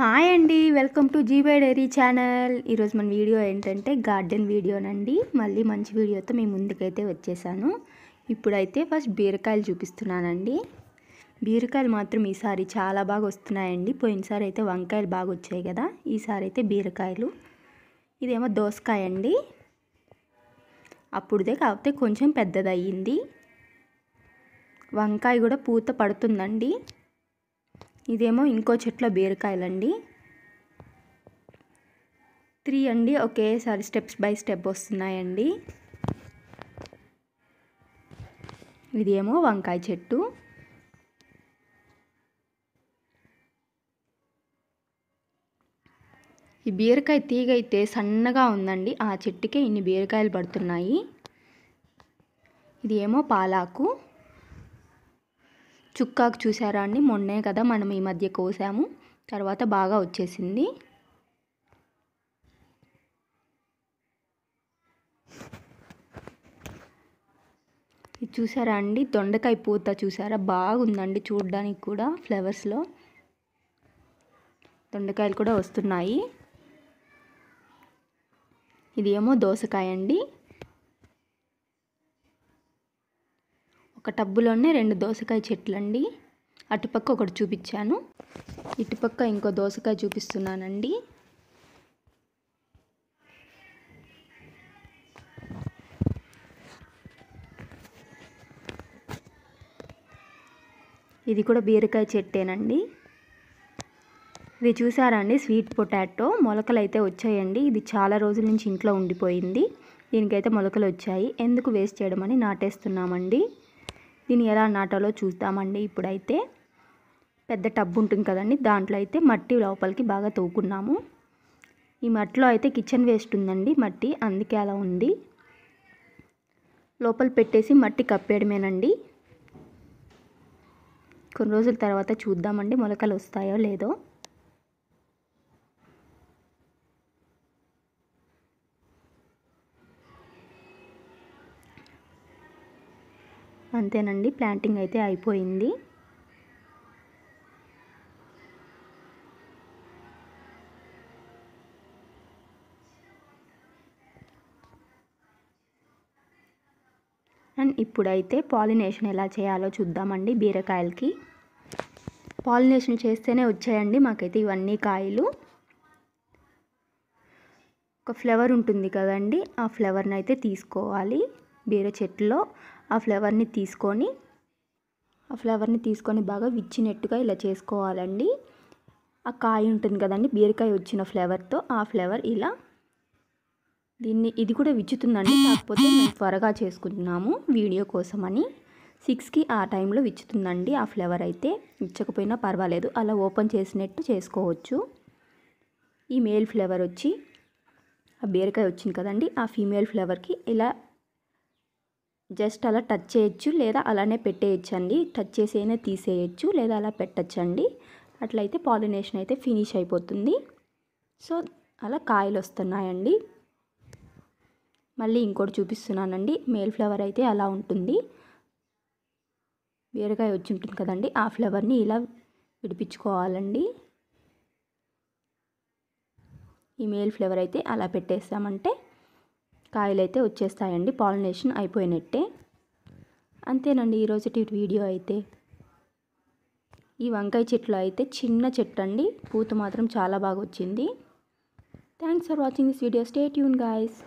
hi అండి welcome to జీబై diary channel ఈరోజు మన వీడియో ఏంటంటే గార్డెన్ వీడియోనండి మళ్ళీ మంచి వీడియోతో మేము ముందుకైతే వచ్చేసాను ఇప్పుడైతే ఫస్ట్ బీరకాయలు చూపిస్తున్నానండి బీరకాయలు మాత్రం ఈసారి చాలా బాగా వస్తున్నాయండి పోయినసారి అయితే వంకాయలు బాగా వచ్చాయి కదా ఈసారి అయితే బీరకాయలు ఇదేమో దోసకాయ అండి అప్పుడుదే కాకపోతే కొంచెం పెద్దదయ్యింది వంకాయ కూడా పూత పడుతుందండి ఇదేమో ఇంకో చెట్ల బీరకాయలండి త్రీ అండి ఒకేసారి స్టెప్స్ బై స్టెప్ వస్తున్నాయండి ఇదేమో వంకాయ చెట్టు ఈ బీరకాయ తీగ అయితే సన్నగా ఉందండి ఆ చెట్టుకే ఇన్ని బీరకాయలు పడుతున్నాయి ఇది ఏమో పాలాకు చుక్కాకు చూసారా అండి మొన్నే కదా మనం ఈ మధ్య కోసాము తర్వాత బాగా వచ్చేసింది ఇది చూసారా అండి దొండకాయ పూత చూసారా బాగుందండి చూడడానికి కూడా ఫ్లవర్స్లో దొండకాయలు కూడా వస్తున్నాయి ఇది ఏమో దోసకాయ అండి ఒక టబ్బులోనే రెండు దోసకాయ చెట్లండి అటుపక్క ఒకటి చూపించాను ఇటుపక్క ఇంకో దోసకాయ చూపిస్తున్నానండి ఇది కూడా బీరకాయ చెట్టేనండి ఇది చూసారా అండి స్వీట్ పొటాటో మొలకలు అయితే వచ్చాయండి ఇది చాలా రోజుల నుంచి ఇంట్లో ఉండిపోయింది దీనికైతే మొలకలు వచ్చాయి ఎందుకు వేస్ట్ చేయడం అని నాటేస్తున్నామండి దీన్ని ఎలా నాటాలో చూద్దామండి ఇప్పుడైతే పెద్ద టబ్ ఉంటుంది కదండి దాంట్లో అయితే మట్టి లోపలికి బాగా తోకున్నాము ఈ మట్టిలో అయితే కిచెన్ వేస్ట్ ఉందండి మట్టి అందుకే అలా ఉంది లోపల పెట్టేసి మట్టి కప్పేయడమేనండి కొన్ని రోజుల తర్వాత చూద్దామండి మొలకలు వస్తాయో లేదో అంతేనండి ప్లాంటింగ్ అయితే అయిపోయింది అండ్ ఇప్పుడైతే పాలినేషన్ ఎలా చేయాలో చూద్దామండి బీరకాయలకి పాలినేషన్ చేస్తేనే వచ్చాయండి మాకైతే ఇవన్నీ కాయలు ఒక ఫ్లవర్ ఉంటుంది కదండి ఆ ఫ్లవర్ని అయితే తీసుకోవాలి బీర చెట్టులో ఆ ఫ్లేవర్ని తీసుకొని ఆ ఫ్లేవర్ని తీసుకొని బాగా విచ్చినట్టుగా ఇలా చేసుకోవాలండి ఆ కాయ ఉంటుంది కదండి బీరకాయ వచ్చిన ఫ్లేవర్తో ఆ ఫ్లేవర్ ఇలా దీన్ని ఇది కూడా విచ్చుతుందండి కాకపోతే మేము త్వరగా చేసుకుంటున్నాము వీడియో కోసమని సిక్స్కి ఆ టైంలో విచ్చుతుందండి ఆ ఫ్లేవర్ అయితే విచ్చకపోయినా పర్వాలేదు అలా ఓపెన్ చేసినట్టు చేసుకోవచ్చు ఈ మేల్ ఫ్లేవర్ వచ్చి ఆ బీరకాయ వచ్చింది కదండి ఆ ఫీమేల్ ఫ్లేవర్కి ఇలా జస్ట్ అలా టచ్ చేయొచ్చు లేదా అలానే పెట్టేయచ్చు అండి టచ్ చేసైనా తీసేయచ్చు లేదా అలా పెట్టచ్చండి అట్లయితే పాలినేషన్ అయితే ఫినిష్ అయిపోతుంది సో అలా కాయలు వస్తున్నాయండి మళ్ళీ ఇంకోటి చూపిస్తున్నానండి మేల్ ఫ్లవర్ అయితే అలా ఉంటుంది వేరుగా వచ్చి ఉంటుంది కదండి ఆ ఫ్లవర్ని ఇలా విడిపించుకోవాలండి ఈ మేల్ ఫ్లవర్ అయితే అలా పెట్టేస్తామంటే కాయలు అయితే వచ్చేస్తాయండి పాలినేషన్ అయిపోయినట్టే అంతేనండి ఈరోజు టీ వీడియో అయితే ఈ వంకాయ చెట్లు అయితే చిన్న చెట్టు అండి పూత మాత్రం చాలా బాగా వచ్చింది thanks for watching this video stay యూన్ గాయస్